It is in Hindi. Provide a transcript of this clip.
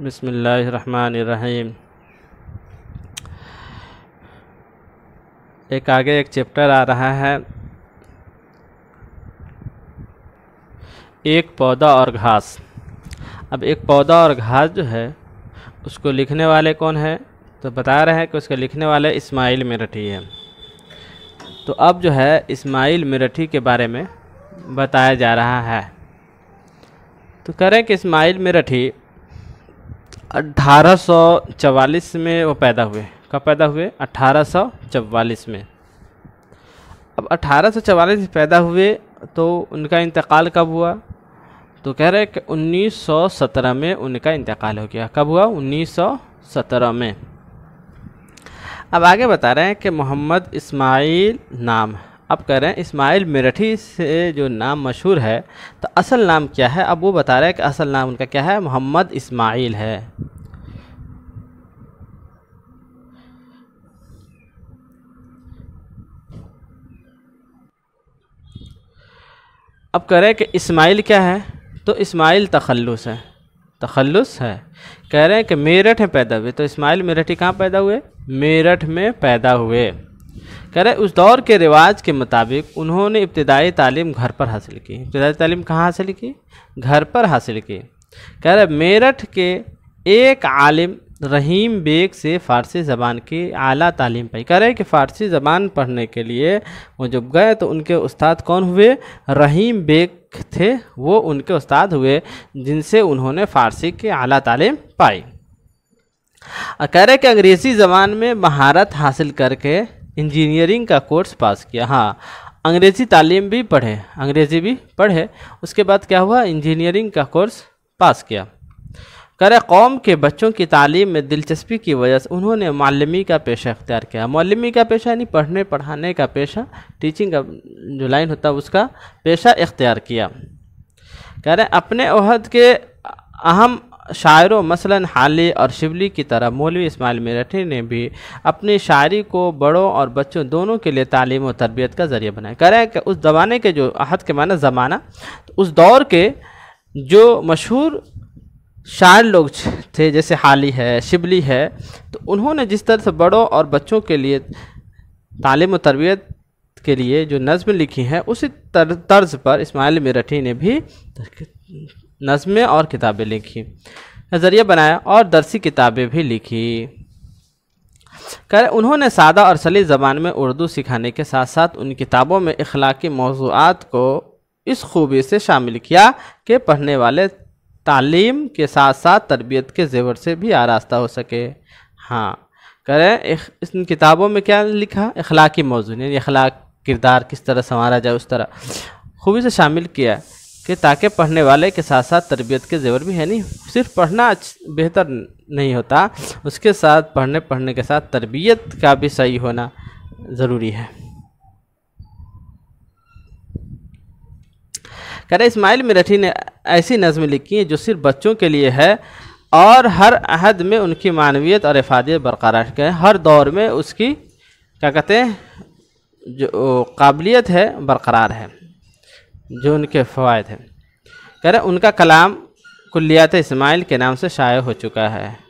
बिसमीम एक आगे एक चैप्टर आ रहा है एक पौधा और घास अब एक पौधा और घास जो है उसको लिखने वाले कौन है तो बता रहे हैं कि उसके लिखने वाले इस्माइल मिरठी है तो अब जो है इस्माइल मिरठी के बारे में बताया जा रहा है तो करें कि इस्माइल मेरठी 1844 में वो पैदा हुए कब पैदा हुए 1844 में अब 1844 में पैदा हुए तो उनका इंतकाल कब हुआ तो कह रहे कि 1917 में उनका इंतकाल हो गया कब हुआ 1917 में अब आगे बता रहे हैं कि मोहम्मद इस्माइल नाम अब कह रहे हैं इस्माइल मेरठी से जो नाम मशहूर है तो असल नाम क्या है अब वो बता रहे हैं कि असल नाम उनका क्या है मोहम्मद इस्माइल है अब कह रहे हैं कि इस्माइल क्या है तो इस्माइल तखल्लुस है तखल्लुस है कह रहे हैं कि मेरठ में पैदा हुए तो इस्माइल मेरठी कहाँ पैदा हुए मेरठ में पैदा हुए कह रहे उस दौर के रिवाज के मुताबिक उन्होंने इब्तदाई तालीम घर पर हासिल की इब्तदाई तालीम कहाँ हासिल की घर पर हासिल की कह रहे मेरठ के एक आलिम रहीम बेग से फ़ारसी ज़बान की आला तालीम पाई कह रहे कि फ़ारसी ज़बान पढ़ने के लिए वो जब गए तो उनके उस्ताद कौन हुए रहीम बेग थे वो उनके उस्ताद हुए जिनसे उन्होंने फ़ारसी की आला तालीम पाई कह रहे कि अंग्रेज़ी ज़बान में महारत हासिल करके इंजीनियरिंग का कोर्स पास किया हाँ अंग्रेज़ी तालीम भी पढ़े अंग्रेज़ी भी पढ़े उसके बाद क्या हुआ इंजीनियरिंग का कोर्स पास किया कर कौम के बच्चों की तालीम में दिलचस्पी की वजह से उन्होंने मालमी का पेशा अख्तियार किया मालमी का पेशा यानी पढ़ने पढ़ाने का पेशा टीचिंग का जो लाइन होता है उसका पेशा इख्तियार किया कह रहे अपने अहद के अहम शायरों मसलन हाली और शिवली की तरह मौलवी इस्माइल मेरठी ने भी अपनी शायरी को बड़ों और बच्चों दोनों के लिए तालीम और तरबियत का ज़रिया बनाया कह रहे हैं कि उस ज़माने के जो अहद के माना ज़माना तो उस दौर के जो मशहूर शायर लोग थे जैसे हाली है शिबली है तो उन्होंने जिस तरह से बड़ों और बच्चों के लिए तालीम और तरबियत के लिए जो नज़म लिखी हैं उसी तर्ज पर इस्माइल मिरठी ने भी नज़में और किताबें लिखी नज़रिया बनाया और दरसी किताबें भी लिखी कर उन्होंने सादा और सली ज़बान में उर्दू सिखाने के साथ साथ उन किताबों में अखलाकी मौजूद को इस खूबी से शामिल किया कि पढ़ने वाले तालीम के साथ साथ तरबियत के जेवर से भी आरास्ता हो सके हाँ करें इन किताबों में क्या लिखा अखलाकी मौजू यानी अखलाक किरदार किस तरह संवारा जाए उस तरह खूबी से शामिल किया कि ताकि पढ़ने वाले के साथ साथ तरबियत के जेवर भी है नहीं सिर्फ पढ़ना बेहतर नहीं होता उसके साथ पढ़ने पढ़ने के साथ तरबियत का भी सही होना ज़रूरी है करें इस्माइल मिरठी ने ऐसी नज़में लिखी हैं जो सिर्फ बच्चों के लिए है और हर अहद में उनकी मानवीयत और अफादियत बरकरार रखें हर दौर में उसकी क्या कहते हैं जो काबिलियत है बरकरार है जो उनके फ़वाद हैं कह रहे उनका कलाम कुलियात इस्माइल के नाम से शाये हो चुका है